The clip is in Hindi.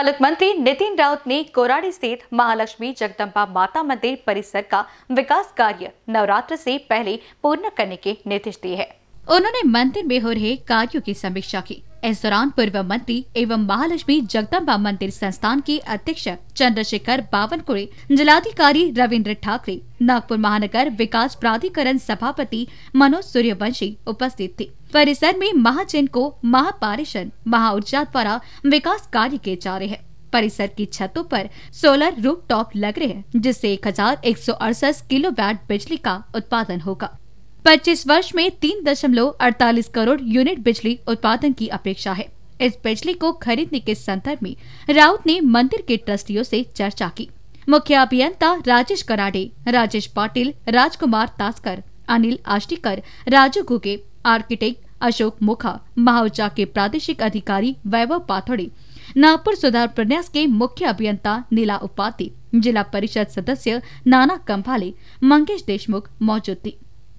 पालक मंत्री नितिन राउत ने कोराड़ी स्थित महालक्ष्मी जगदम्बा माता मंदिर परिसर का विकास कार्य नवरात्र से पहले पूर्ण करने के निर्देश दिए हैं उन्होंने मंदिर में हो रहे कार्यों की समीक्षा की इस दौरान पूर्व मंत्री एवं महालक्ष्मी जगदम्बा मंदिर संस्थान के अध्यक्ष चंद्रशेखर बावनकुड़े जिलाधिकारी रविन्द्र ठाकरे नागपुर महानगर विकास प्राधिकरण सभापति मनोज सूर्यवंशी उपस्थित थे परिसर में महाजन को महापारिषद महा ऊर्जा द्वारा विकास कार्य किए जा रहे हैं परिसर की छतों पर सोलर रूफ टॉप लग रहे हैं जिससे एक हजार एक सौ अड़सठ किलो वैट बिजली का उत्पादन होगा 25 वर्ष में तीन दशमलव अड़तालीस करोड़ यूनिट बिजली उत्पादन की अपेक्षा है इस बिजली को खरीदने के संदर्भ में राउत ने मंदिर के ट्रस्टियों से चर्चा की मुख्य अभियंता राजेश कराडे राजेश पाटिल राजकुमार तास्कर अनिल आष्टीकर राजू घुगे आर्किटेक्ट अशोक मुखा महाउजा के प्रादेशिक अधिकारी वैभव पाथोड़े नागपुर सुधार प्रन्यास के मुख्य अभियंता नीला उपाध्याय जिला परिषद सदस्य नाना कंभाले मंगेश देशमुख मौजूद थी